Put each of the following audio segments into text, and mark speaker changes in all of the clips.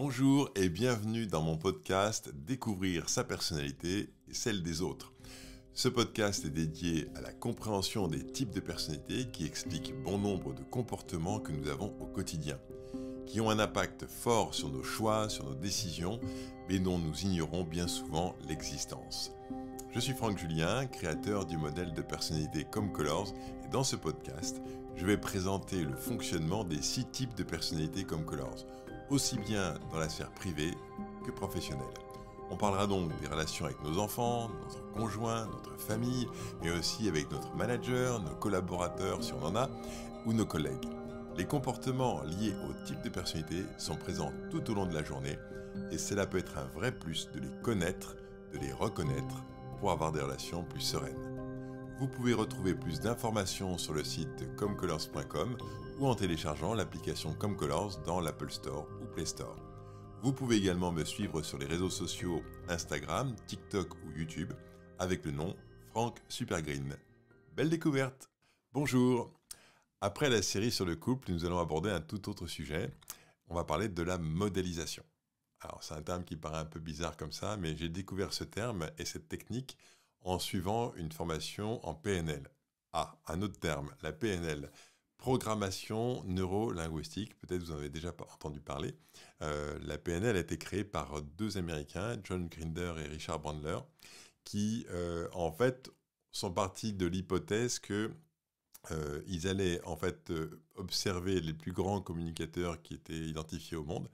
Speaker 1: Bonjour et bienvenue dans mon podcast Découvrir sa personnalité et celle des autres. Ce podcast est dédié à la compréhension des types de personnalités qui expliquent bon nombre de comportements que nous avons au quotidien, qui ont un impact fort sur nos choix, sur nos décisions, mais dont nous ignorons bien souvent l'existence. Je suis Franck Julien, créateur du modèle de personnalité Comme Colors, et dans ce podcast, je vais présenter le fonctionnement des six types de personnalités Comme Colors aussi bien dans la sphère privée que professionnelle. On parlera donc des relations avec nos enfants, notre conjoint, notre famille, mais aussi avec notre manager, nos collaborateurs si on en a, ou nos collègues. Les comportements liés au type de personnalité sont présents tout au long de la journée et cela peut être un vrai plus de les connaître, de les reconnaître pour avoir des relations plus sereines. Vous pouvez retrouver plus d'informations sur le site comcolors.com ou en téléchargeant l'application Comcolors dans l'Apple Store vous pouvez également me suivre sur les réseaux sociaux Instagram, TikTok ou YouTube avec le nom Franck Supergreen. Belle découverte Bonjour Après la série sur le couple, nous allons aborder un tout autre sujet. On va parler de la modélisation. Alors c'est un terme qui paraît un peu bizarre comme ça, mais j'ai découvert ce terme et cette technique en suivant une formation en PNL. Ah, un autre terme, la PNL programmation neurolinguistique. Peut-être vous en avez déjà entendu parler. Euh, la PNL a été créée par deux Américains, John Grinder et Richard Brandler, qui euh, en fait sont partis de l'hypothèse que euh, ils allaient en fait observer les plus grands communicateurs qui étaient identifiés au monde,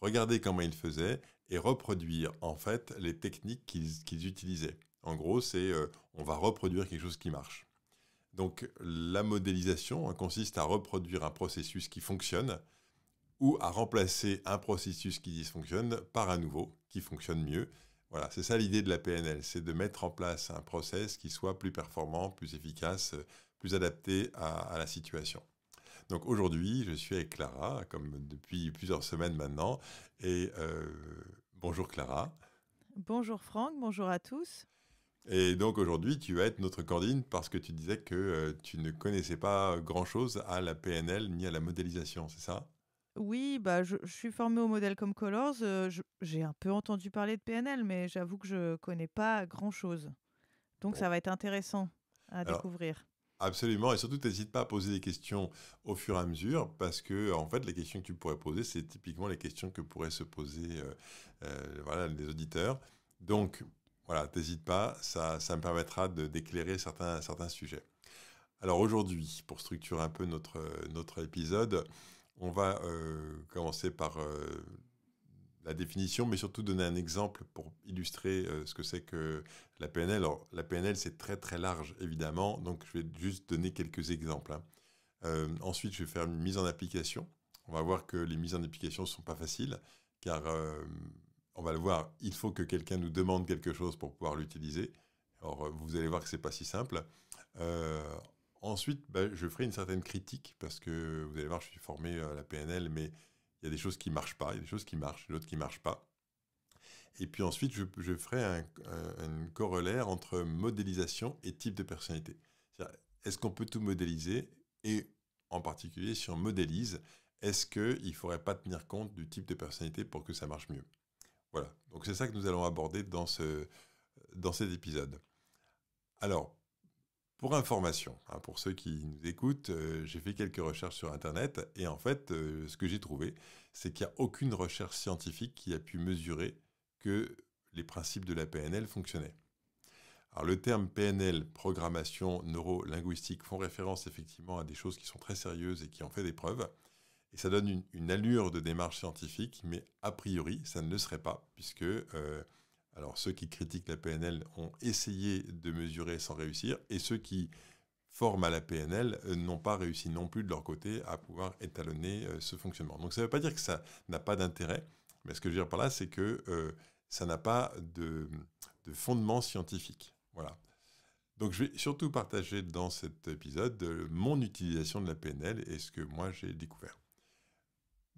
Speaker 1: regarder comment ils faisaient et reproduire en fait les techniques qu'ils utilisaient. En gros, c'est on va reproduire quelque chose qui marche. Donc la modélisation hein, consiste à reproduire un processus qui fonctionne ou à remplacer un processus qui dysfonctionne par un nouveau qui fonctionne mieux. Voilà, c'est ça l'idée de la PNL, c'est de mettre en place un process qui soit plus performant, plus efficace, plus adapté à, la situation. Donc aujourd'hui, je suis avec Clara, comme depuis plusieurs semaines maintenant, et euh, bonjour Clara.
Speaker 2: Bonjour Franck, bonjour à tous.
Speaker 1: Et donc aujourd'hui, tu vas être notre cordine parce que tu disais que euh, tu ne connaissais pas grand-chose à la PNL ni à la modélisation, c'est ça
Speaker 2: Oui, bah, je, suis formée au modèle comme Colors. Euh, j'ai un peu entendu parler de PNL, mais j'avoue que je ne connais pas grand-chose. Donc ça va être intéressant à découvrir.
Speaker 1: Absolument, et surtout, n'hésite pas à poser des questions au fur et à mesure, parce que en fait, les questions que tu pourrais poser, c'est typiquement les questions que pourraient se poser euh, voilà, les auditeurs. Donc, voilà, n'hésite pas, ça, ça, me permettra d'éclairer certains, certains sujets. Alors aujourd'hui, pour structurer un peu notre, notre épisode, on va euh, commencer par euh, la définition, mais surtout donner un exemple pour illustrer euh, ce que c'est que la PNL. Alors, la PNL, c'est très très large, évidemment, donc je vais juste donner quelques exemples. Hein. ensuite, je vais faire une mise en application. On va voir que les mises en application ne sont pas faciles, car on va le voir, il faut que quelqu'un nous demande quelque chose pour pouvoir l'utiliser. Alors, vous allez voir que ce n'est pas si simple. Euh, ensuite, ben, je ferai une certaine critique parce que vous allez voir, je suis formé à la PNL, mais il y a des choses qui ne marchent pas, il y a des choses qui marchent, d'autres qui ne marchent pas. Et puis ensuite, je, ferai un, corollaire entre modélisation et type de personnalité. Est-ce qu'on peut tout modéliser Et en particulier, si on modélise, est-ce qu'il ne faudrait pas tenir compte du type de personnalité pour que ça marche mieux voilà, donc c'est ça que nous allons aborder dans, cet épisode. Alors, pour information, hein, pour ceux qui nous écoutent, euh, j'ai fait quelques recherches sur Internet et en fait, euh, ce que j'ai trouvé, c'est qu'il n'y a aucune recherche scientifique qui a pu mesurer que les principes de la PNL fonctionnaient. Alors le terme PNL, programmation neuro-linguistique, font référence effectivement à des choses qui sont très sérieuses et qui ont fait des preuves. Et ça donne une, allure de démarche scientifique, mais a priori, ça ne le serait pas, puisque euh, alors ceux qui critiquent la PNL ont essayé de mesurer sans réussir, et ceux qui forment à la PNL euh, n'ont pas réussi non plus de leur côté à pouvoir étalonner euh, ce fonctionnement. Donc ça ne veut pas dire que ça n'a pas d'intérêt, mais ce que je veux dire par là, c'est que ça n'a pas de, de fondement scientifique. Voilà. Donc je vais surtout partager dans cet épisode mon utilisation de la PNL et ce que moi j'ai découvert.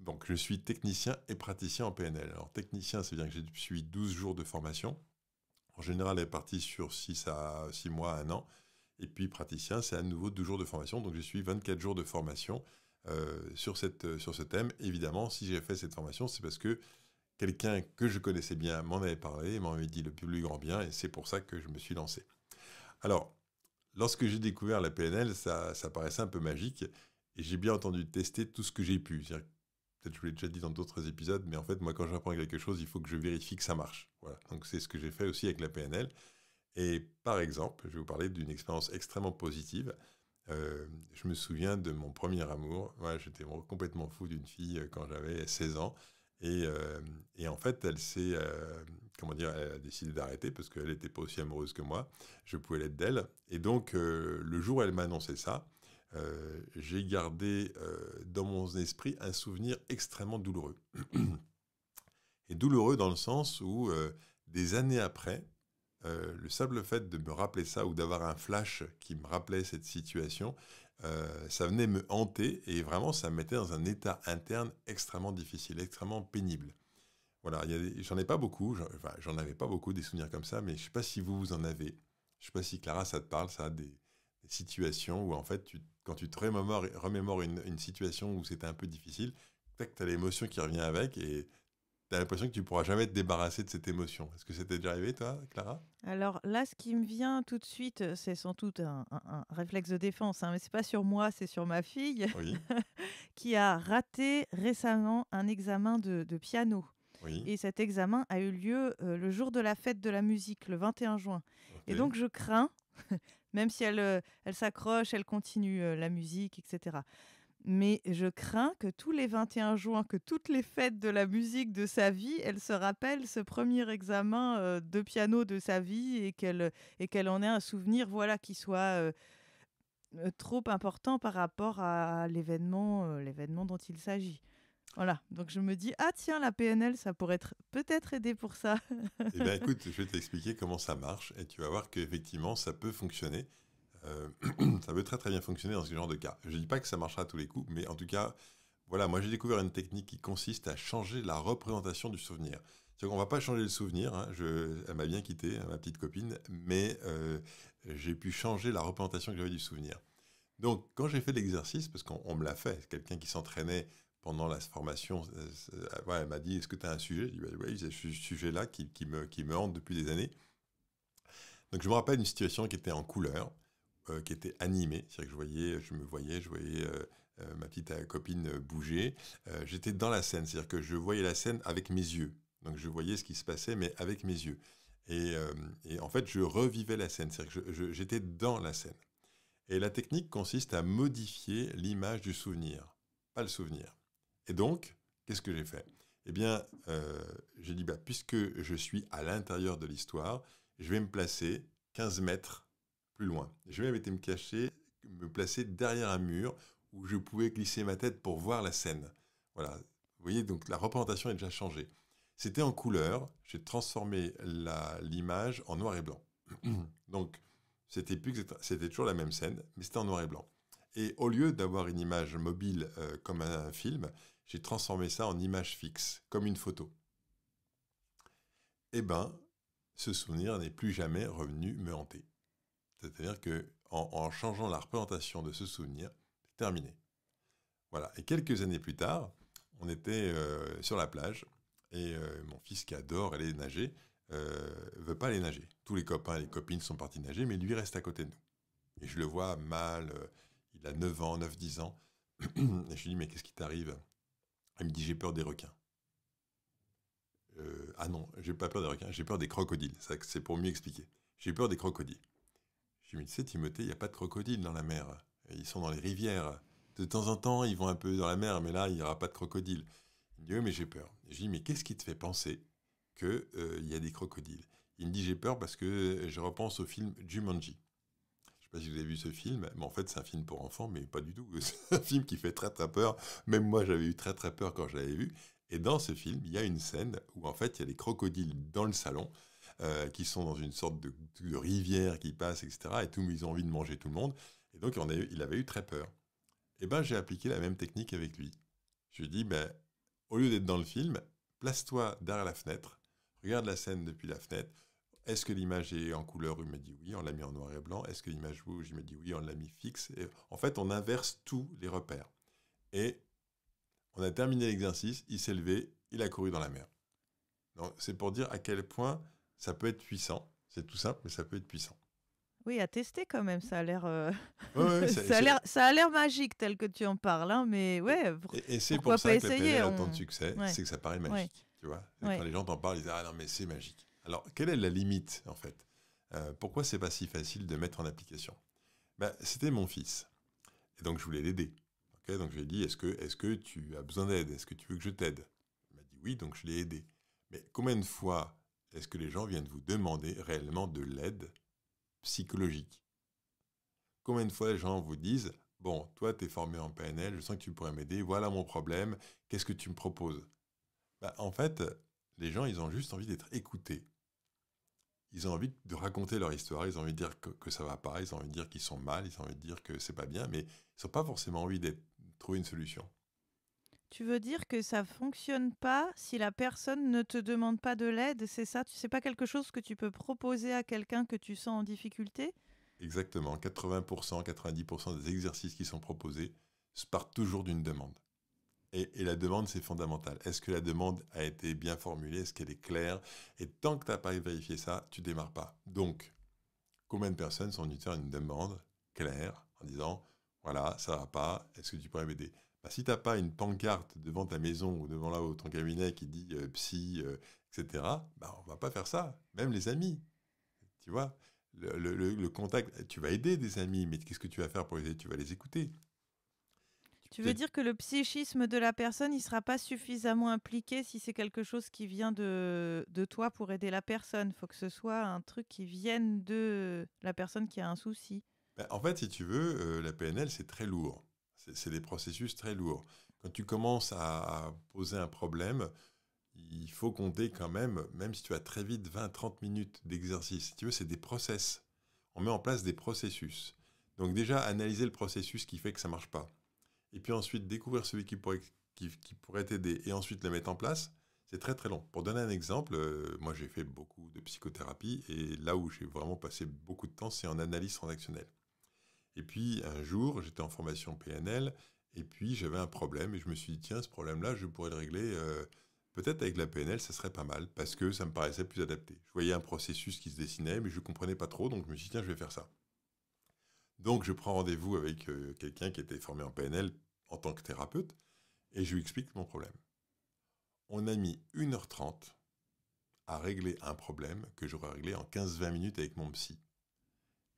Speaker 1: Donc, je suis technicien et praticien en PNL. Alors, technicien, c'est bien que j'ai suivi 12 jours de formation. En général, elle est partie sur 6 à 6 mois, 1 an. Et puis, praticien, c'est à nouveau 12 jours de formation. Donc, je suis 24 jours de formation euh, sur, cette, euh, sur ce thème. Évidemment, si j'ai fait cette formation, c'est parce que quelqu'un que je connaissais bien m'en avait parlé, m'en avait dit le plus grand bien, et c'est pour ça que je me suis lancé. Alors, lorsque j'ai découvert la PNL, ça, ça paraissait un peu magique, et j'ai bien entendu tester tout ce que j'ai pu. c'est-à-dire peut-être je l'ai déjà dit dans d'autres épisodes, mais en fait, moi, quand j'apprends quelque chose, il faut que je vérifie que ça marche. Voilà. Donc, c'est ce que j'ai fait aussi avec la PNL. Et par exemple, je vais vous parler d'une expérience extrêmement positive. Euh, je me souviens de mon premier amour. J'étais complètement fou d'une fille euh, quand j'avais 16 ans. Euh, et, en fait, elle s'est, comment dire, elle a décidé d'arrêter parce qu'elle n'était pas aussi amoureuse que moi. Je pouvais l'être d'elle. Et donc, le jour où elle m'a annoncé ça, euh, j'ai gardé euh, dans mon esprit un souvenir extrêmement douloureux. Et douloureux dans le sens où, euh, des années après, le simple fait de me rappeler ça ou d'avoir un flash qui me rappelait cette situation, ça venait me hanter et vraiment ça me mettait dans un état interne extrêmement difficile, extrêmement pénible. Voilà, j'en ai pas beaucoup, j'en avais pas beaucoup des souvenirs comme ça, mais je sais pas si vous, vous en avez. Je sais pas si Clara, ça te parle, ça, des, des situations où en fait tu quand tu te remémores, une, situation où c'était un peu difficile, tu as l'émotion qui revient avec et tu as l'impression que tu pourras jamais te débarrasser de cette émotion. Est-ce que c'était déjà arrivé, toi, Clara
Speaker 2: Alors là, ce qui me vient tout de suite, c'est sans doute un, réflexe de défense, hein, mais c'est pas sur moi, c'est sur ma fille qui a raté récemment un examen de, piano. Et cet examen a eu lieu euh, le jour de la fête de la musique, le 21 juin. Et donc je crains même si elle, euh, elle s'accroche, elle continue euh, la musique, etc. Mais je crains que tous les 21 juin, que toutes les fêtes de la musique de sa vie, elle se rappelle ce premier examen euh, de piano de sa vie et qu'elle qu'elle en ait un souvenir voilà, qui soit trop important par rapport à l'événement dont il s'agit. Voilà, donc je me dis, ah tiens, la PNL, ça pourrait être peut-être aidé pour ça. eh bien écoute,
Speaker 1: je vais t'expliquer comment ça marche et tu vas voir qu'effectivement, ça peut fonctionner. Euh, ça peut très très bien fonctionner dans ce genre de cas. Je ne dis pas que ça marchera à tous les coups, mais en tout cas, voilà, moi j'ai découvert une technique qui consiste à changer la représentation du souvenir. C'est-à-dire qu'on va pas changer le souvenir, hein. je, elle m'a bien quitté, hein, ma petite copine, mais euh, j'ai pu changer la représentation que j'avais du souvenir. Donc quand j'ai fait l'exercice, parce qu'on me l'a fait, quelqu'un qui s'entraînait pendant la formation, euh, elle m'a dit Est-ce que tu as un sujet Je dit bah, Oui, j'ai ce sujet-là qui, me, qui me hante depuis des années. Donc je me rappelle une situation qui était en couleur, euh, qui était animée. C'est-à-dire que je, voyais, je me voyais, je voyais euh, ma petite copine bouger. J'étais dans la scène, c'est-à-dire que je voyais la scène avec mes yeux. Donc je voyais ce qui se passait, mais avec mes yeux. Et, et en fait, je revivais la scène, c'est-à-dire que j'étais dans la scène. Et la technique consiste à modifier l'image du souvenir, pas le souvenir. Et donc, qu'est-ce que j'ai fait Eh bien, euh, j'ai dit, bah, puisque je suis à l'intérieur de l'histoire, je vais me placer 15 mètres plus loin. Je vais même me cacher, me placer derrière un mur où je pouvais glisser ma tête pour voir la scène. Voilà. Vous voyez, donc la représentation est déjà changée. C'était en couleur, j'ai transformé l'image en noir et blanc. donc, c'était c'était toujours la même scène, mais c'était en noir et blanc. Et au lieu d'avoir une image mobile euh, comme un, film, j'ai transformé ça en image fixe, comme une photo. Eh bien, ce souvenir n'est plus jamais revenu me hanter. C'est-à-dire qu'en en, changeant la représentation de ce souvenir, c'est terminé. Voilà. Et quelques années plus tard, on était euh, sur la plage et euh, mon fils qui adore aller nager ne veut pas aller nager. Tous les copains et les copines sont partis nager, mais lui reste à côté de nous. Et je le vois mal il a 9 ans, 9-10 ans. je lui dis, mais qu'est-ce qui t'arrive Il me dit, j'ai peur des requins. Euh, ah non, j'ai pas peur des requins, j'ai peur des crocodiles. C'est pour mieux expliquer. J'ai peur des crocodiles. Je lui dis, tu sais, Timothée, il n'y a pas de crocodiles dans la mer. Ils sont dans les rivières. De temps en temps, ils vont un peu dans la mer, mais là, il n'y aura pas de crocodiles. Il me dit, mais j'ai peur. Je lui dis, mais qu'est-ce qui te fait penser qu'il euh, y a des crocodiles Il me dit, j'ai peur parce que je repense au film Jumanji sais pas si vous avez vu ce film, mais en fait c'est un film pour enfants, mais pas du tout. C'est un film qui fait très très peur. Même moi j'avais eu très très peur quand je l'avais vu. Et dans ce film, il y a une scène où en fait il y a des crocodiles dans le salon. Euh, qui sont dans une sorte de, rivière qui passe, etc. Et tout, ils ont envie de manger tout le monde. Et donc, il avait eu très peur. Et eh ben, j'ai appliqué la même technique avec lui. Je lui ai dit, ben, au lieu d'être dans le film, place-toi derrière la fenêtre, regarde la scène depuis la fenêtre, est-ce que l'image est en couleur Il m'a dit oui, on l'a mis en noir et blanc. Est-ce que l'image rouge Il m'a dit oui, on l'a mis fixe. en fait, on inverse tous les repères. Et on a terminé l'exercice, il s'est levé, il a couru dans la mer. Donc, c'est pour dire à quel point ça peut être puissant. C'est tout simple, mais ça peut être puissant.
Speaker 2: Oui, à tester quand même, ça a l'air euh, ça a l'air magique tel que tu en parles, hein, mais ouais. Et, c'est pour ça que essayer, a tant de succès, c'est que ça paraît magique,
Speaker 1: tu les gens t'en parlent, ils disent ah non mais c'est magique. Alors, quelle est la limite, en fait euh, Pourquoi c'est pas si facile de mettre en application ben, C'était mon fils. Et donc, je voulais l'aider. donc, je lui ai dit, est-ce que, est que tu as besoin d'aide Est-ce que tu veux que je t'aide Il m'a dit oui, donc je l'ai aidé. Mais combien de fois est-ce que les gens viennent vous demander réellement de l'aide psychologique Combien de fois les gens vous disent, bon, toi, tu es formé en PNL, je sens que tu pourrais m'aider, voilà mon problème, qu'est-ce que tu me proposes ben, En fait, les gens, ils ont juste envie d'être écoutés. Ils ont envie de raconter leur histoire, ils ont envie de dire que, ça ça va pas, ils ont envie de dire qu'ils sont mal, ils ont envie de dire que c'est pas bien, mais ils n'ont pas forcément envie de trouver une solution.
Speaker 2: Tu veux dire que ça fonctionne pas si la personne ne te demande pas de l'aide, c'est ça Tu sais pas quelque chose que tu peux proposer à quelqu'un que tu sens en difficulté
Speaker 1: Exactement, 80%, 90% des exercices qui sont proposés partent toujours d'une demande. Et, la demande, c'est fondamental. Est-ce que la demande a été bien formulée Est-ce qu'elle est claire Et tant que tu n'as pas vérifié ça, tu démarres pas. Donc, combien de personnes sont venues faire une demande claire en disant voilà, ça va pas, est-ce que tu pourrais m'aider bah, Si tu n'as pas une pancarte devant ta maison ou devant là, ton cabinet qui dit euh, psy, euh, etc., on bah, on va pas faire ça, même les amis. Tu vois le, contact, tu vas aider des amis, mais qu'est-ce que tu vas faire pour les aider Tu vas les écouter.
Speaker 2: Tu veux dire que le psychisme de la personne, il sera pas suffisamment impliqué si c'est quelque chose qui vient de, toi pour aider la personne. Il faut que ce soit un truc qui vienne de la personne qui a un souci.
Speaker 1: Bah, en fait, si tu veux, euh, la PNL, c'est très lourd. C'est des processus très lourds. Quand tu commences à, poser un problème, il faut compter quand même, même si tu as très vite 20-30 minutes d'exercice, si tu veux, c'est des process. On met en place des processus. Donc déjà, analyser le processus qui fait que ça marche pas et puis ensuite découvrir celui qui pourrait, qui, pourrait t'aider, et ensuite le mettre en place, c'est très très long. Pour donner un exemple, euh, moi j'ai fait beaucoup de psychothérapie, et là où j'ai vraiment passé beaucoup de temps, c'est en analyse transactionnelle. Et puis un jour, j'étais en formation PNL, et puis j'avais un problème, et je me suis dit, tiens, ce problème-là, je pourrais le régler. Euh, peut-être avec la PNL, ça serait pas mal, parce que ça me paraissait plus adapté. Je voyais un processus qui se dessinait, mais je ne comprenais pas trop, donc je me suis dit, tiens, je vais faire ça. Donc, je prends rendez-vous avec euh, quelqu'un qui était formé en PNL en tant que thérapeute et je lui explique mon problème. On a mis 1h30 à régler un problème que j'aurais réglé en 15-20 minutes avec mon psy.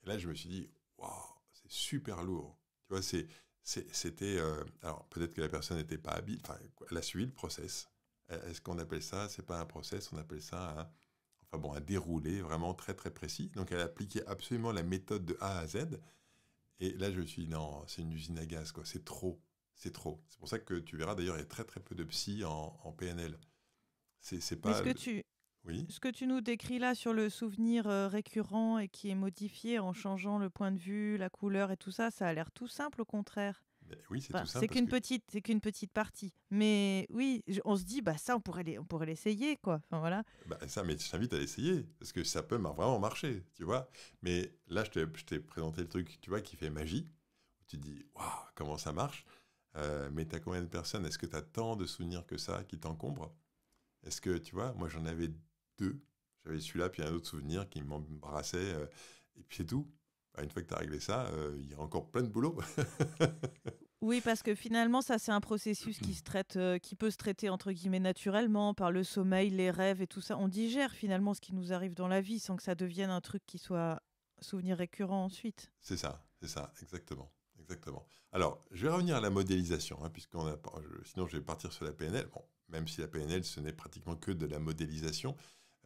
Speaker 1: Et là, je me suis dit, waouh, c'est super lourd. Tu vois, c'était. Euh, alors, peut-être que la personne n'était pas habile, enfin, elle a suivi le process. E, est-ce qu'on appelle ça C'est pas un process, on appelle ça un, enfin bon, un déroulé vraiment très très précis. Donc, elle a appliqué absolument la méthode de A à Z et là, je me suis dit, non, c'est une usine à gaz, quoi. C'est trop. C'est trop. C'est pour ça que tu verras, d'ailleurs, il y a très, très peu de psy en, PNL. C'est, pas. ce que
Speaker 2: tu. nous décris là sur le souvenir euh, récurrent et qui est modifié en mmh. changeant le point de vue, la couleur et tout ça, ça a l'air tout simple au contraire.
Speaker 1: Bah, oui, c'est tout ça. C'est qu'une
Speaker 2: petite, c'est qu'une petite partie. Mais oui, on se dit bah ça, on pourrait on pourrait l'essayer quoi. voilà.
Speaker 1: Bah, ça, mais je t'invite à l'essayer parce que ça peut vraiment marcher, tu vois. Mais là, je t'ai présenté le truc, tu vois, qui fait magie. tu te dis waouh, comment ça marche. Euh, mais t'as combien de personnes Est-ce que t'as tant de souvenirs que ça qui t'encombre Est-ce que tu vois Moi, j'en avais deux. J'avais celui-là, puis un autre souvenir qui m'embrassait, euh, et puis c'est tout. Bah, une fois que tu as réglé ça, euh, il y a encore plein de boulot.
Speaker 2: Oui, parce que finalement, ça, c'est un processus qui mmh. qui peut se traiter entre guillemets naturellement par le sommeil, les rêves et tout ça. On digère finalement ce qui nous arrive dans la vie sans que ça devienne un truc qui soit souvenir récurrent ensuite.
Speaker 1: C'est ça, c'est ça, exactement, exactement. Alors, je vais revenir à la modélisation, hein, sinon je vais partir sur la PNL. Bon, même si la PNL, ce n'est pratiquement que de la modélisation,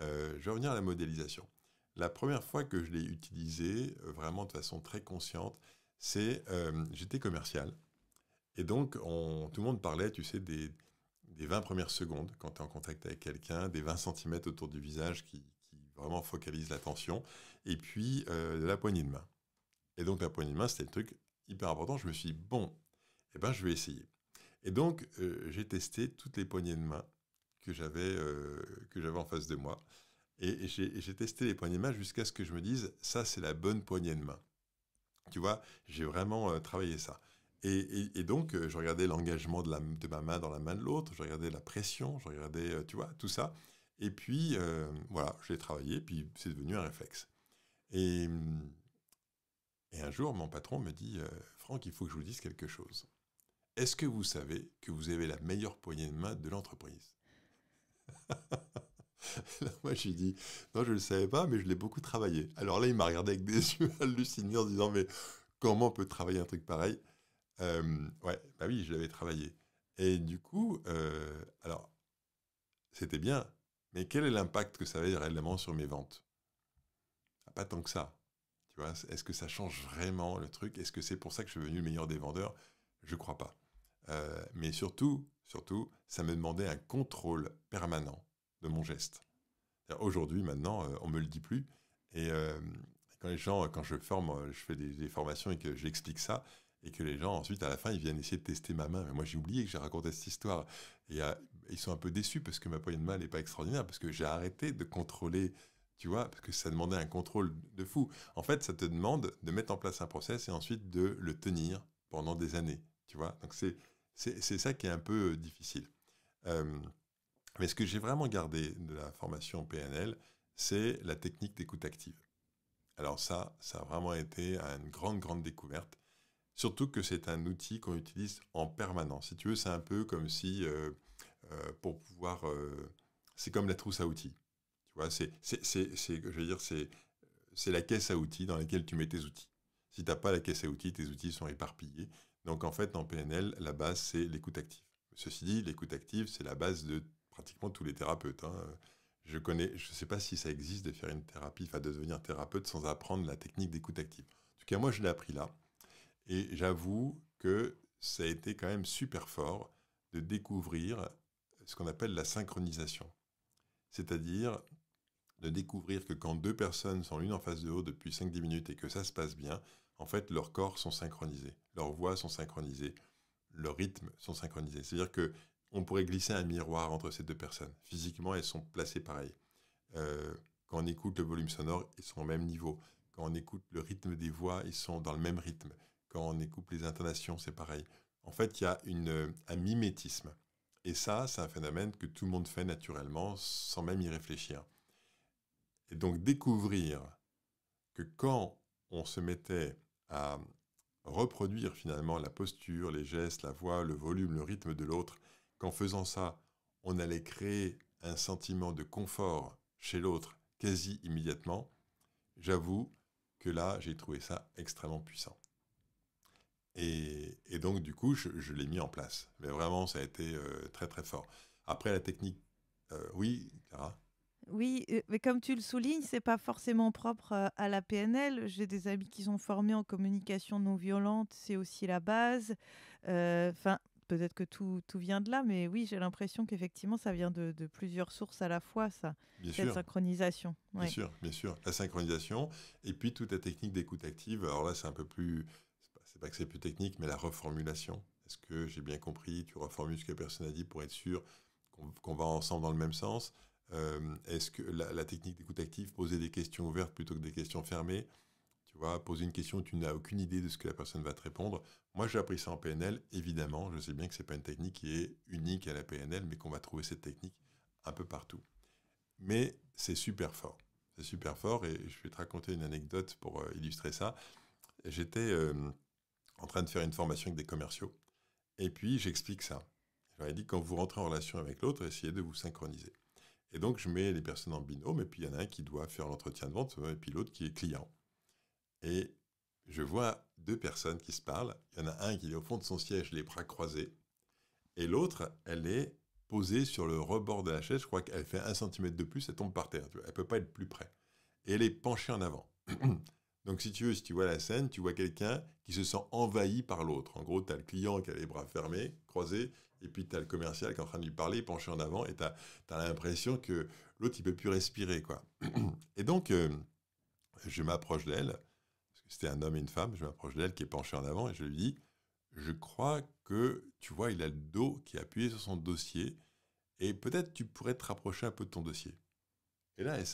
Speaker 1: euh, je vais revenir à la modélisation. La première fois que je l'ai utilisée, vraiment de façon très consciente, c'est j'étais commercial et donc, tout le monde parlait, tu sais, des, 20 premières secondes quand tu es en contact avec quelqu'un, des 20 cm autour du visage qui, vraiment focalise l'attention, et puis euh, la poignée de main. Et donc, la poignée de main, c'était le truc hyper important. Je me suis dit, bon, et eh ben, je vais essayer. Et donc, euh, j'ai testé toutes les poignées de main que j'avais euh, en face de moi. Et j'ai testé les poignées de main jusqu'à ce que je me dise, ça c'est la bonne poignée de main. Tu vois, j'ai vraiment euh, travaillé ça. Et, donc, euh, je regardais l'engagement de, ma main dans la main de l'autre, je regardais la pression, je regardais, euh, tu vois, tout ça. Et puis, voilà, euh, voilà, j'ai travaillé, puis c'est devenu un réflexe. Et, mm, un jour, mon patron me dit, Franck, il faut que je vous dise quelque chose. Est-ce que vous savez que vous avez la meilleure poignée de main de l'entreprise moi, je lui dis, non, je ne le savais pas, mais je l'ai beaucoup travaillé. Alors là, il m'a regardé avec des yeux hallucinés en disant, mais comment on peut travailler un truc pareil euh, ouais, bah oui, je l'avais travaillé. Et du coup, euh, alors, c'était bien, mais quel est l'impact que ça avait réellement sur mes ventes ah, Pas tant que ça. Tu vois, est-ce que ça change vraiment le truc Est-ce que c'est pour ça que je suis devenu le meilleur des vendeurs Je crois pas. Euh, mais surtout, surtout, ça me demandait un contrôle permanent de mon geste. Aujourd'hui, maintenant, on me le dit plus. Et quand les gens, quand je forme, je fais des, des formations et que j'explique ça, et que les gens, ensuite, à la fin, ils viennent essayer de tester ma main. Mais moi, j'ai oublié que j'ai raconté cette histoire. Et euh, ils sont un peu déçus parce que ma poignée de main n'est pas extraordinaire, parce que j'ai arrêté de contrôler, tu vois, parce que ça demandait un contrôle de fou. En fait, ça te demande de mettre en place un process et ensuite de le tenir pendant des années, tu vois. Donc, c'est, c'est, c'est ça qui est un peu euh, difficile. Euh, mais ce que j'ai vraiment gardé de la formation PNL, c'est la technique d'écoute active. Alors ça, ça a vraiment été une grande, grande découverte Surtout que c'est un outil qu'on utilise en permanence. Si tu veux, c'est un peu comme si, euh, euh, pour pouvoir... Euh, c'est comme la trousse à outils. Tu vois, c'est, je veux dire, c'est, c'est la caisse à outils dans laquelle tu mets tes outils. Si tu n'as pas la caisse à outils, tes outils sont éparpillés. Donc en fait, en PNL, la base, c'est l'écoute active. Ceci dit, l'écoute active, c'est la base de pratiquement tous les thérapeutes. Hein. Je je ne sais pas si ça existe de faire une thérapie, de devenir thérapeute sans apprendre la technique d'écoute active. En tout cas, moi, je l'ai appris là. Et j'avoue que ça a été quand même super fort de découvrir ce qu'on appelle la synchronisation. C'est-à-dire de découvrir que quand deux personnes sont l'une en face de l'autre depuis 5-10 minutes et que ça se passe bien, en fait, leurs corps sont synchronisés, leurs voix sont synchronisées, leurs rythmes sont synchronisés. C'est-à-dire qu'on pourrait glisser un miroir entre ces deux personnes. Physiquement, elles sont placées pareil. Euh, quand on écoute le volume sonore, ils sont au même niveau. Quand on écoute le rythme des voix, ils sont dans le même rythme quand on découpe les intonations, c'est pareil. En fait, il y a euh, un mimétisme. Et ça, c'est un phénomène que tout le monde fait naturellement, sans même y réfléchir. Et donc découvrir que quand on se mettait à reproduire finalement la posture, les gestes, la voix, le volume, le rythme de l'autre, qu'en faisant ça, on allait créer un sentiment de confort chez l'autre quasi immédiatement, j'avoue que là, j'ai trouvé ça extrêmement puissant. Et, donc, du coup, je, l'ai mis en place. Mais vraiment, ça a été euh, très, très fort. Après, la technique, euh, oui, Clara
Speaker 2: oui, euh, mais comme tu le soulignes, c'est pas forcément propre à la PNL. J'ai des amis qui sont formés en communication non violente, c'est aussi la base. Enfin, peut-être que tout, tout, vient de là, mais oui, j'ai l'impression qu'effectivement, ça vient de, plusieurs sources à la fois, ça. Bien cette synchronisation. Bien sûr,
Speaker 1: bien sûr. La synchronisation, et puis toute la technique d'écoute active. Alors là, c'est un peu plus c'est pas que c'est plus technique, mais la reformulation. Est-ce que j'ai bien compris Tu reformules ce que la personne a dit pour être sûr qu'on, va ensemble dans le même sens. Euh, est-ce que la, technique d'écoute active, poser des questions ouvertes plutôt que des questions fermées, tu vois, poser une question où tu n'as aucune idée de ce que la personne va te répondre. Moi, j'ai appris ça en PNL, évidemment. Je sais bien que ce n'est pas une technique qui est unique à la PNL, mais qu'on va trouver cette technique un peu partout. Mais c'est super fort. C'est super fort et je vais te raconter une anecdote pour euh, illustrer ça. J'étais euh, en train de faire une formation avec des commerciaux. Et puis, j'explique ça. Je dit, quand vous rentrez en relation avec l'autre, essayez de vous synchroniser. Et donc, je mets les personnes en binôme, et puis il y en a un qui doit faire l'entretien de vente, euh, et puis l'autre qui est client. Et je vois deux personnes qui se parlent. Il y en a un qui est au fond de son siège, les bras croisés, et l'autre, elle est posée sur le rebord de la chaise. Je crois qu'elle fait un centimètre de plus, elle tombe par terre. Elle ne peut pas être plus près. Et elle est penchée en avant. Donc, si tu veux, si tu vois la scène, tu vois quelqu'un qui se sent envahi par l'autre. En gros, tu as le client qui a les bras fermés, croisés, et puis tu as le commercial qui est en train de lui parler, penché en avant, et tu as, l'impression que l'autre, il peut plus respirer. quoi. Et donc, euh, je m'approche d'elle, parce que c'était un homme et une femme, je m'approche d'elle qui est penchée en avant, et je lui dis, je crois que, tu vois, il a le dos qui est appuyé sur son dossier, et peut-être tu pourrais te rapprocher un peu de ton dossier. Et là, elle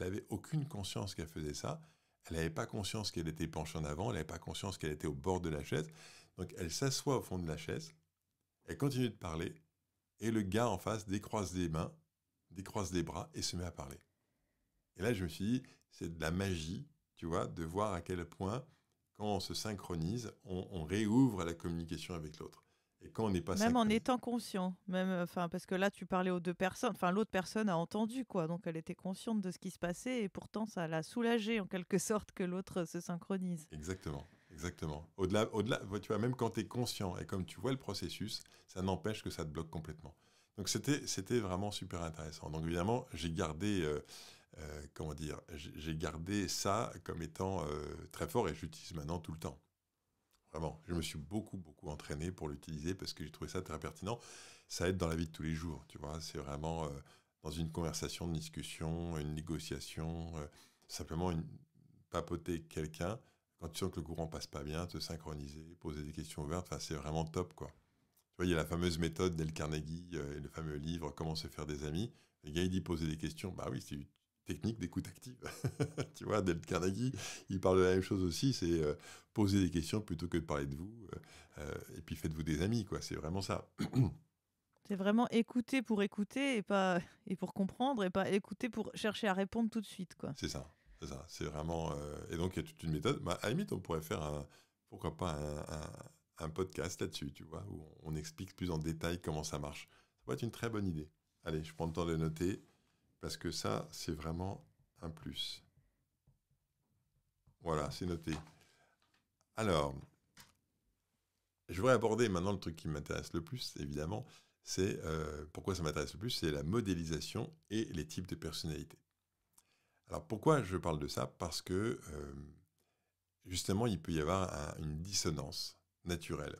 Speaker 1: n'avait aucune conscience qu'elle faisait ça. Elle n'avait pas conscience qu'elle était penchée en avant, elle n'avait pas conscience qu'elle était au bord de la chaise. Donc elle s'assoit au fond de la chaise, elle continue de parler, et le gars en face décroise des mains, décroise des bras et se met à parler. Et là, je me suis dit, c'est de la magie, tu vois, de voir à quel point, quand on se synchronise, on, on réouvre la communication avec l'autre. Même
Speaker 2: en étant conscient, même, euh, enfin, parce que là, tu parlais aux deux personnes, enfin, l'autre personne a entendu, quoi, donc elle était consciente de ce qui se passait, et pourtant, ça l'a soulagée, en quelque sorte, que l'autre euh, se synchronise.
Speaker 1: Exactement, exactement. Au-delà, au-delà, tu vois, même quand tu es conscient, et comme tu vois le processus, ça n'empêche que ça te bloque complètement. Donc c'était, vraiment super intéressant. Donc évidemment, j'ai gardé, euh, comment dire, j'ai gardé ça comme étant très fort, et j'utilise maintenant tout le temps. Vraiment, je me suis beaucoup, beaucoup entraîné pour l'utiliser parce que j'ai trouvé ça très pertinent. Ça aide dans la vie de tous les jours, tu vois. C'est vraiment euh, dans une conversation, une discussion, une négociation, euh, simplement une, papoter quelqu'un. Quand tu sens que le courant passe pas bien, te synchroniser, poser des questions ouvertes, enfin, c'est vraiment top, quoi. Tu vois, il y a la fameuse méthode d'El Carnegie euh, et le fameux livre Comment se faire des amis. Le gars, il dit poser des questions. Bah oui, c'est technique d'écoute active. tu vois, Del Carnegie, il parle de la même chose aussi, c'est euh, poser des questions plutôt que de parler de vous, euh, euh, et puis faites-vous des amis, quoi. C'est vraiment ça.
Speaker 2: c'est vraiment écouter pour écouter et pas et pour comprendre et pas écouter pour chercher à répondre tout de suite, quoi.
Speaker 1: C'est ça, c'est ça. C'est vraiment et donc il y a toute une méthode. Bah, à la limite, on pourrait faire un, pourquoi pas un, podcast là-dessus, tu vois, où on explique plus en détail comment ça marche. Ça pourrait être une très bonne idée. Allez, je prends le temps de noter parce que ça, c'est vraiment un plus. Voilà, c'est noté. Alors, je voudrais aborder maintenant le truc qui m'intéresse le plus, évidemment, c'est euh, pourquoi ça m'intéresse le plus, c'est la modélisation et les types de personnalités. Alors pourquoi je parle de ça Parce que euh, justement, il peut y avoir une dissonance naturelle.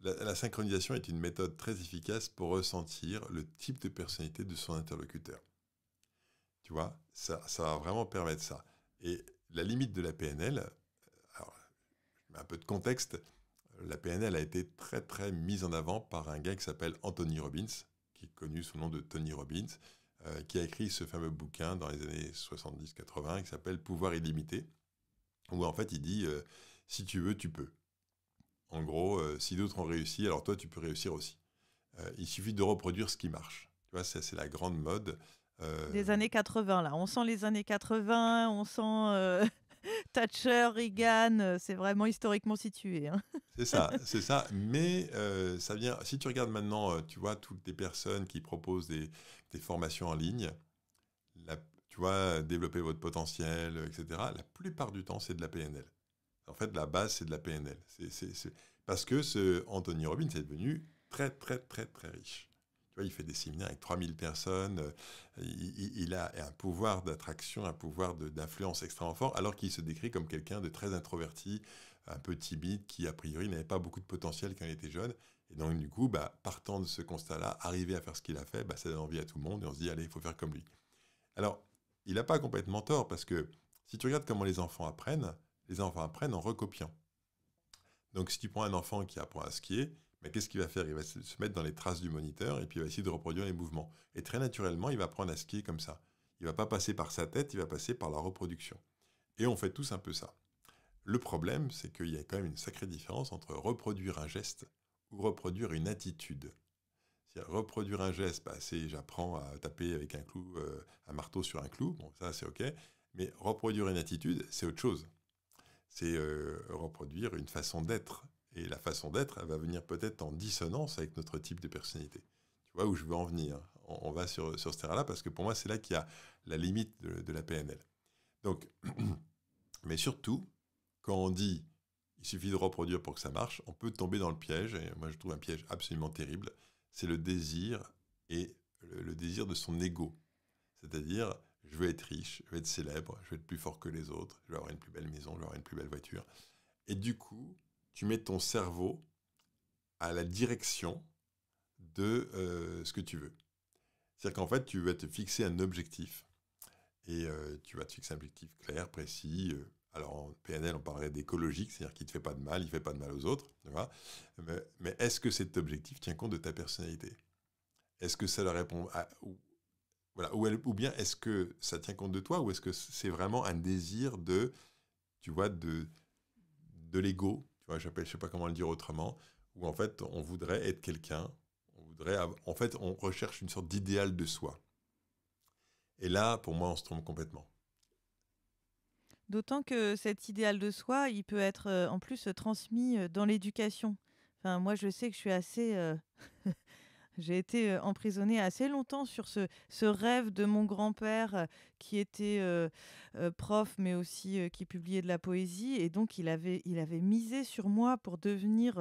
Speaker 1: la, synchronisation est une méthode très efficace pour ressentir le type de personnalité de son interlocuteur. Tu vois, ça, ça va vraiment permettre ça. Et la limite de la PNL, alors, un peu de contexte, la PNL a été très très mise en avant par un gars qui s'appelle Anthony Robbins, qui est connu sous le nom de Tony Robbins, euh, qui a écrit ce fameux bouquin dans les années 70-80 qui s'appelle Pouvoir illimité, où en fait il dit euh, si tu veux, tu peux. En gros, euh, si d'autres ont réussi, alors toi tu peux réussir aussi. il suffit de reproduire ce qui marche. Tu vois, c'est la grande mode. Euh,
Speaker 2: des années 80, là. On sent les années 80, on sent... Euh, Thatcher, Reagan, euh, c'est vraiment historiquement situé. Hein. C'est ça,
Speaker 1: c'est ça. Mais ça vient. Si tu regardes maintenant, tu vois toutes les personnes qui proposent des, formations en ligne, tu vois développer votre potentiel, etc. La plupart du temps, c'est de la PNL. En fait, la base, c'est de la PNL. C'est, parce que ce Anthony Robbins est devenu très, très, très, très riche il fait des séminaires avec 3000 personnes, euh, il, a un pouvoir d'attraction, un pouvoir d'influence extrêmement fort, alors qu'il se décrit comme quelqu'un de très introverti, un peu timide, qui a priori n'avait pas beaucoup de potentiel quand il était jeune. Et donc du coup, bah, partant de ce constat-là, arriver à faire ce qu'il a fait, bah, ça donne envie à tout le monde et on se dit, allez, il faut faire comme lui. Alors, il n'a pas complètement tort, parce que si tu regardes comment les enfants apprennent, les enfants apprennent en recopiant. Donc si tu prends un enfant qui apprend à skier, mais qu'est-ce qu'il va faire Il va se mettre dans les traces du moniteur et puis il va essayer de reproduire les mouvements. Et très naturellement, il va apprendre à skier comme ça. Il va pas passer par sa tête, il va passer par la reproduction. Et on fait tous un peu ça. Le problème, c'est qu'il y a quand même une sacrée différence entre reproduire un geste ou reproduire une attitude. Reproduire un geste, bah, c'est j'apprends à taper avec un clou, euh, marteau sur un clou, bon ça c'est ok, mais reproduire une attitude, c'est autre chose. C'est euh, reproduire une façon d'être, et la façon d'être, elle va venir peut-être en dissonance avec notre type de personnalité. Tu vois où je veux en venir on, va sur, sur ce terrain-là parce que pour moi, c'est là qu'il y a la limite de, la PNL. Donc, mais surtout, quand on dit il suffit de reproduire pour que ça marche, on peut tomber dans le piège, et moi je trouve un piège absolument terrible, c'est le désir et le, le, désir de son ego. C'est-à-dire, je veux être riche, je veux être célèbre, je veux être plus fort que les autres, je veux avoir une plus belle maison, je veux avoir une plus belle voiture. Et du coup, tu mets ton cerveau à la direction de euh, ce que tu veux. C'est-à-dire qu'en fait, tu vas te fixer un objectif. Et euh, tu vas te fixer un objectif clair, précis. Euh, alors en PNL, on parlerait d'écologique, c'est-à-dire qu'il ne te fait pas de mal, il ne fait pas de mal aux autres. mais, est-ce que cet objectif tient compte de ta personnalité Est-ce que ça leur répond à... Ou, voilà, bien est-ce que ça tient compte de toi ou est-ce que c'est vraiment un désir de, tu vois, de, de l'ego tu vois, je ne sais pas comment le dire autrement. Où en fait, on voudrait être quelqu'un. On voudrait, en fait, on recherche une sorte d'idéal de soi. Et là, pour moi, on se trompe complètement.
Speaker 2: D'autant que cet idéal de soi, il peut être euh, en plus euh, transmis euh, dans l'éducation. Enfin, moi, je sais que je suis assez J'ai été emprisonnée assez longtemps sur ce, rêve de mon grand-père qui était prof, mais aussi qui publiait de la poésie. Et donc, il avait, il avait misé sur moi pour devenir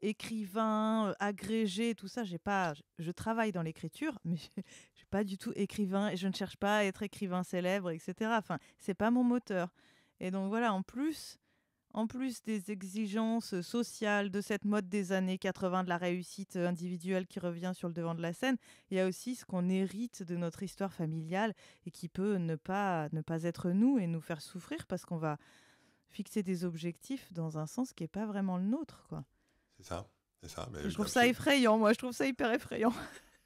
Speaker 2: écrivain, agrégé, tout ça. J'ai pas, je, travaille dans l'écriture, mais je, je suis pas du tout écrivain et je ne cherche pas à être écrivain célèbre, etc. Enfin, c'est pas mon moteur. Et donc voilà, en plus, en plus des exigences sociales de cette mode des années 80 de la réussite individuelle qui revient sur le devant de la scène, il y a aussi ce qu'on hérite de notre histoire familiale et qui peut ne pas, ne pas être nous et nous faire souffrir parce qu'on va fixer des objectifs dans un sens qui n'est pas vraiment le nôtre. quoi.
Speaker 1: C'est ça. Ça, ben, je trouve ça
Speaker 2: effrayant, moi, je trouve ça hyper effrayant.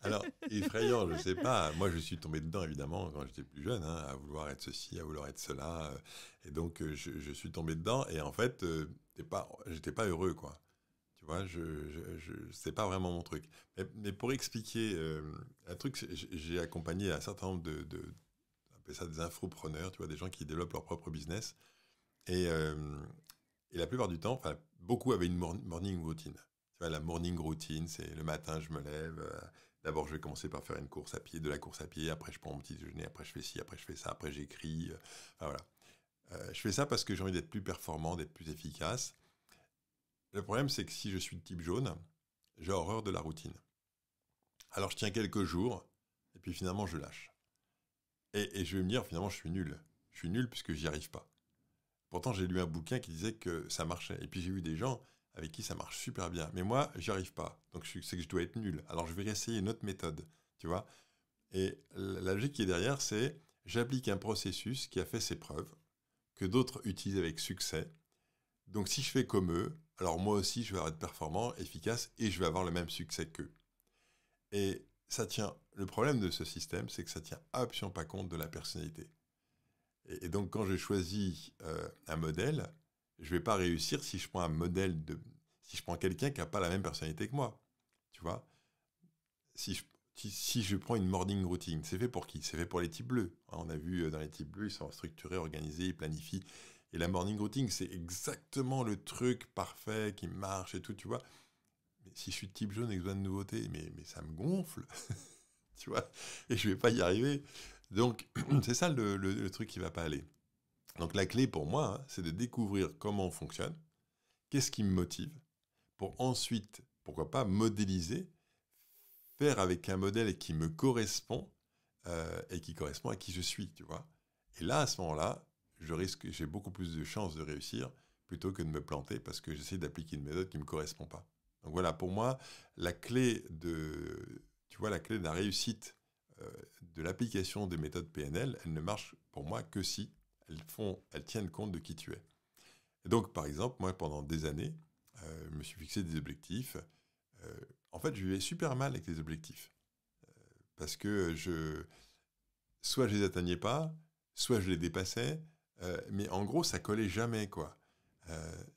Speaker 1: Alors, effrayant, je ne sais pas. Moi, je suis tombé dedans, évidemment, quand j'étais plus jeune, hein, à vouloir être ceci, à vouloir être cela. Euh, et donc, euh, je, suis tombé dedans. Et en fait, je euh, pas, j'étais pas heureux, quoi. Tu vois, je, je, c'est pas vraiment mon truc. Mais, pour expliquer un truc, j'ai accompagné un certain nombre de, de on ça des infopreneurs, tu vois, des gens qui développent leur propre business. Et, la plupart du temps, beaucoup avaient une morning routine. Tu vois, la morning routine, c'est le matin, je me lève. D'abord, je vais commencer par faire une course à pied, de la course à pied, après je prends mon petit déjeuner, après je fais ci, après je fais ça, après j'écris. Euh, voilà. Euh, je fais ça parce que j'ai envie d'être plus performant, d'être plus efficace. Le problème, c'est que si je suis de type jaune, j'ai horreur de la routine. Alors je tiens quelques jours, et puis finalement je lâche. Et, je vais me dire, finalement, je suis nul. Je suis nul puisque j'y arrive pas. Pourtant, j'ai lu un bouquin qui disait que ça marchait. Et puis j'ai vu des gens avec qui ça marche super bien. Mais moi, j'y arrive pas. Donc, c'est que je dois être nul. Alors, je vais essayer une autre méthode, tu vois. Et la logique qui est derrière, c'est j'applique un processus qui a fait ses preuves, que d'autres utilisent avec succès. Donc, si je fais comme eux, alors moi aussi, je vais être performant, efficace, et je vais avoir le même succès qu'eux. Et ça tient. Le problème de ce système, c'est que ça tient absolument pas compte de la personnalité. Et, donc, quand je choisis euh, un modèle, je ne vais pas réussir si je prends un modèle de, si je prends quelqu'un qui n'a pas la même personnalité que moi, tu vois. Si je, si, je prends une morning routine, c'est fait pour qui C'est fait pour les types bleus. Hein. on a vu euh, dans les types bleus, ils sont structurés, organisés, ils planifient. Et la morning routine, c'est exactement le truc parfait qui marche et tout, tu vois. Mais si je suis type jaune et que de nouveautés, mais, ça me gonfle, tu vois, et je ne vais pas y arriver. Donc, c'est ça le, le, truc qui ne va pas aller. Donc la clé pour moi, hein, c'est de découvrir comment on fonctionne, qu'est-ce qui me motive, pour ensuite, pourquoi pas, modéliser, faire avec un modèle qui me correspond euh, et qui correspond à qui je suis, tu vois. Et là, à ce moment-là, je risque, j'ai beaucoup plus de chances de réussir plutôt que de me planter parce que j'essaie d'appliquer une méthode qui ne me correspond pas. Donc voilà, pour moi, la clé de, tu vois, la clé de la réussite euh, de l'application des méthodes PNL, elle ne marche pour moi que si elles, font, elles tiennent compte de qui tu es. donc, par exemple, moi, pendant des années, euh, je me suis fixé des objectifs. Euh, en fait, je vivais super mal avec les objectifs. Euh, parce que je, soit je les atteignais pas, soit je les dépassais, mais en gros, ça collait jamais, quoi.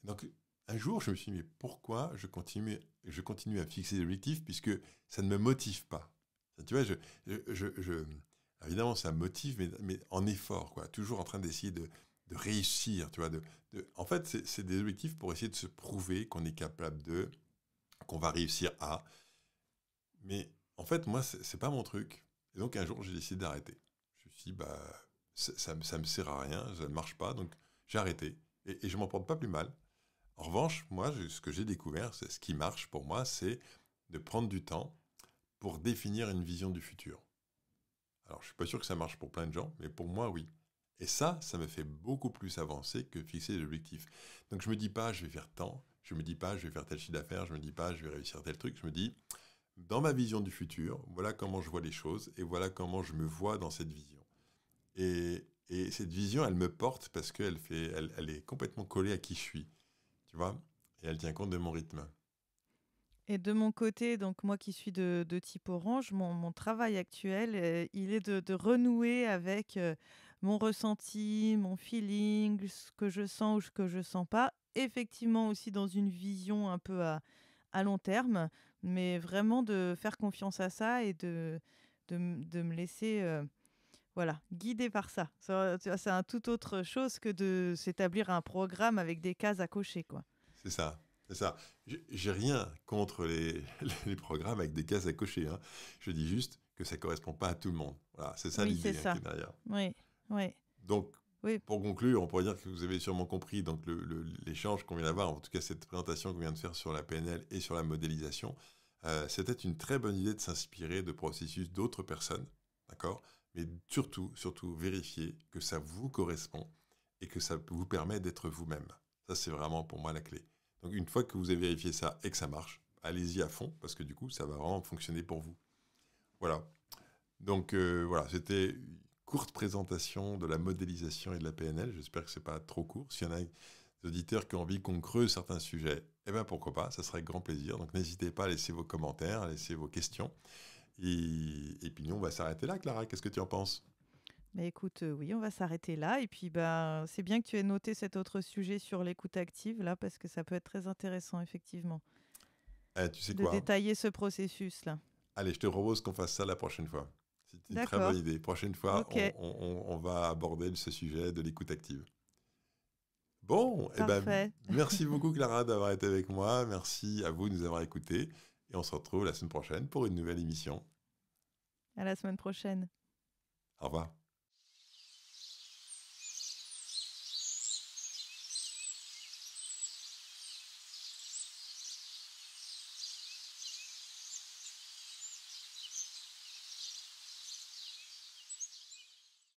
Speaker 1: donc, un jour, je me suis dit, mais pourquoi je continue, je continue à fixer des objectifs puisque ça ne me motive pas Tu vois, je évidemment, ça motive, mais, en effort, quoi. Toujours en train d'essayer de, réussir, tu vois. En fait, c'est des objectifs pour essayer de se prouver qu'on est capable de, qu'on va réussir à. Mais en fait, moi, c'est pas mon truc. Et donc, un jour, j'ai décidé d'arrêter. Je me suis dit, bah, ça, ne me sert à rien, ça ne marche pas, donc j'ai arrêté. Et, je je m'en porte pas plus mal. En revanche, moi, ce que j'ai découvert, ce qui marche pour moi, c'est de prendre du temps pour définir une vision du futur. Alors, je suis pas sûr que ça marche pour plein de gens, mais pour moi, oui. Et ça, ça me fait beaucoup plus avancer que fixer des objectifs. Donc, je me dis pas, je vais faire tant. Je me dis pas, je vais faire tel chiffre d'affaires. Je me dis pas, je vais réussir tel truc. Je me dis, dans ma vision du futur, voilà comment je vois les choses et voilà comment je me vois dans cette vision. Et, cette vision, elle me porte parce qu'elle elle est complètement collée à qui je suis. Tu vois Et elle tient compte de mon rythme.
Speaker 2: Et de mon côté, donc moi qui suis de, type orange, mon, travail actuel, euh, il est de, renouer avec euh, mon ressenti, mon feeling, ce que je sens ou ce que je sens pas. Effectivement aussi dans une vision un peu à, long terme, mais vraiment de faire confiance à ça et de, de, me laisser... Euh, guider voilà, guidé par ça. ça c'est un tout autre chose que de s'établir un programme avec des cases à cocher, quoi.
Speaker 1: C'est ça. C'est ça. J'ai rien contre les, les, programmes avec des cases à cocher. Hein. Je dis juste que ça ne correspond pas à tout le monde. Voilà, c'est ça l'idée hein, derrière.
Speaker 2: Oui, oui.
Speaker 1: Donc, pour conclure, on pourrait dire que vous avez sûrement compris donc l'échange qu'on vient d'avoir, en tout cas cette présentation qu'on vient de faire sur la PNL et sur la modélisation. Euh, c'était une très bonne idée de s'inspirer de processus d'autres personnes, d'accord Mais surtout, surtout, vérifier que ça vous correspond et que ça vous permet d'être vous-même. Ça, c'est vraiment pour moi la clé. Donc une fois que vous avez vérifié ça et que ça marche, allez-y à fond, parce que du coup, ça va vraiment fonctionner pour vous. Voilà. Donc euh, voilà, c'était une courte présentation de la modélisation et de la PNL. J'espère que ce n'est pas trop court. S'il y en a des auditeurs qui ont envie qu'on creuse certains sujets, eh bien pourquoi pas, ça serait avec grand plaisir. Donc n'hésitez pas à laisser vos commentaires, à laisser vos questions. Et, et puis nous, on va s'arrêter là, Clara. Qu'est-ce que tu en penses
Speaker 2: écoute, euh, oui, on va s'arrêter là. Et puis, ben, c'est bien que tu aies noté cet autre sujet sur l'écoute active, là, parce que ça peut être très intéressant, effectivement. Eh, tu sais de détailler ce processus-là.
Speaker 1: Allez, je te propose qu'on fasse ça la prochaine fois. C'est une très bonne idée. Prochaine fois, on, va aborder ce sujet de l'écoute active. Bon, et eh ben, merci beaucoup Clara d'avoir été avec moi. Merci à vous de nous avoir écoutés. Et on se retrouve la semaine prochaine pour une nouvelle émission.
Speaker 2: À la semaine prochaine.
Speaker 1: Au revoir.